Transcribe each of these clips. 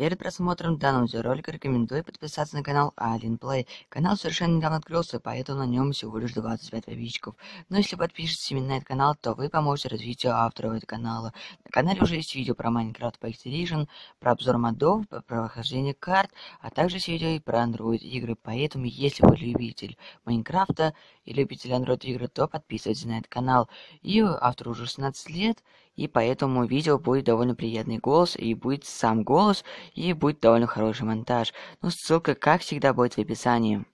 Перед просмотром данного видеоролика рекомендую подписаться на канал Alien Play. Канал совершенно недавно открылся, поэтому на нем всего лишь 25 подписчиков. Но если подпишетесь именно на этот канал, то вы поможете развитию автора этого канала. На канале уже есть видео про Minecraft по Expedition, про обзор модов, про прохождение карт, а также есть видео и про Android игры. Поэтому, если вы любитель Майнкрафта и любитель Android игры, то подписывайтесь на этот канал. И автор уже 16 лет, и поэтому видео будет довольно приятный голос, и будет сам голос, и будет довольно хороший монтаж, но ну, ссылка, как всегда, будет в описании.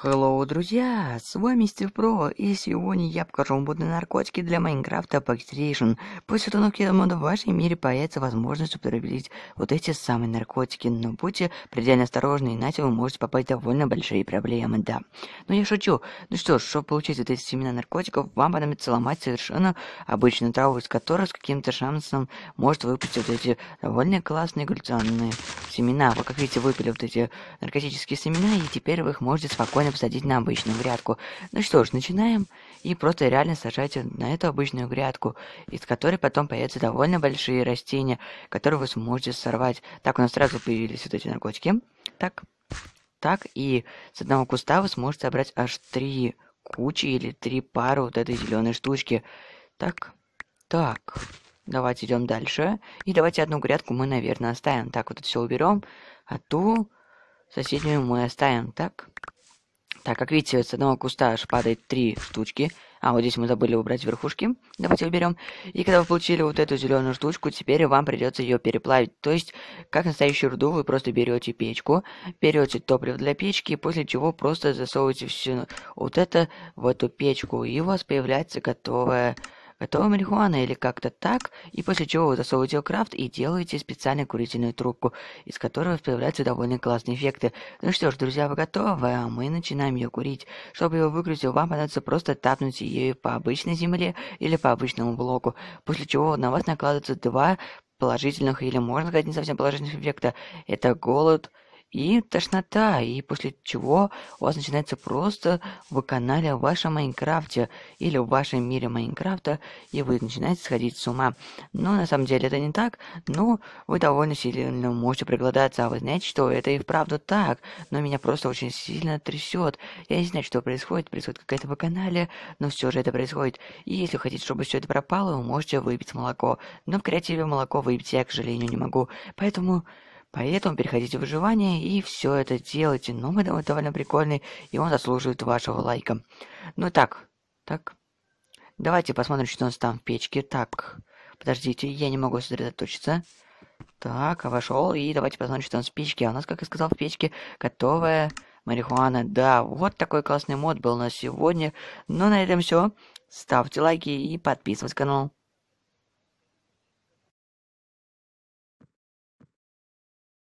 Hello, друзья! С вами Стив Про, и сегодня я покажу вам водные наркотики для Майнкрафта PlayStation. После установки мода в вашем мире появится возможность употребить вот эти самые наркотики, но будьте предельно осторожны, иначе вы можете попасть в довольно большие проблемы, да. Но я шучу. Ну что ж, чтобы получить вот эти семена наркотиков, вам понадобится ломать совершенно обычную траву, из которой с каким-то шансом может выпустить вот эти довольно классные галлюционные семена. Вы, как видите, выпили вот эти наркотические семена, и теперь вы их можете спокойно можно посадить на обычную грядку. Ну что ж, начинаем. И просто реально сажайте на эту обычную грядку, из которой потом появятся довольно большие растения, которые вы сможете сорвать. Так у нас сразу появились вот эти наркотики. Так. Так. И с одного куста вы сможете собрать аж три кучи или три пары вот этой зеленой штучки. Так. Так. Давайте идем дальше. И давайте одну грядку мы, наверное, оставим. Так, вот это все уберем. А ту соседнюю мы оставим. Так. Так, как видите, с одного куста аж падает три штучки. А, вот здесь мы забыли убрать верхушки. Давайте уберем. И когда вы получили вот эту зеленую штучку, теперь вам придется ее переплавить. То есть, как настоящую руду, вы просто берете печку, берете топливо для печки, после чего просто засовываете все вот это в эту печку. И у вас появляется готовая готова марихуана или как-то так, и после чего вы засовываете крафт и делаете специальную курительную трубку, из которой появляются довольно классные эффекты. Ну что ж, друзья, вы готовы, а мы начинаем ее курить. Чтобы ее выкрутить, вам понадобится просто тапнуть ее по обычной земле или по обычному блоку, после чего на вас накладываются два положительных или, можно сказать, не совсем положительных эффекта. Это голод, и тошнота, и после чего у вас начинается просто в канале в вашем Майнкрафте или в вашем мире Майнкрафта, и вы начинаете сходить с ума. Но на самом деле это не так, но ну, вы довольно сильно можете приголодаться, а вы знаете, что это и вправду так, но меня просто очень сильно трясет. Я не знаю, что происходит, происходит какая-то в канале, но все же это происходит. И если хотите, чтобы все это пропало, вы можете выпить молоко. Но в креативе молоко выпить я, к сожалению, не могу. Поэтому... Поэтому переходите в выживание и все это делайте. Ну, мы довольно прикольный, и он заслуживает вашего лайка. Ну так, так. Давайте посмотрим, что у нас там в печке. Так, подождите, я не могу сосредоточиться. Так, а вошел, и давайте посмотрим, что у нас в печке. А у нас, как я сказал, в печке готовая марихуана. Да, вот такой классный мод был на сегодня. Ну, на этом все. Ставьте лайки и подписывайтесь на канал.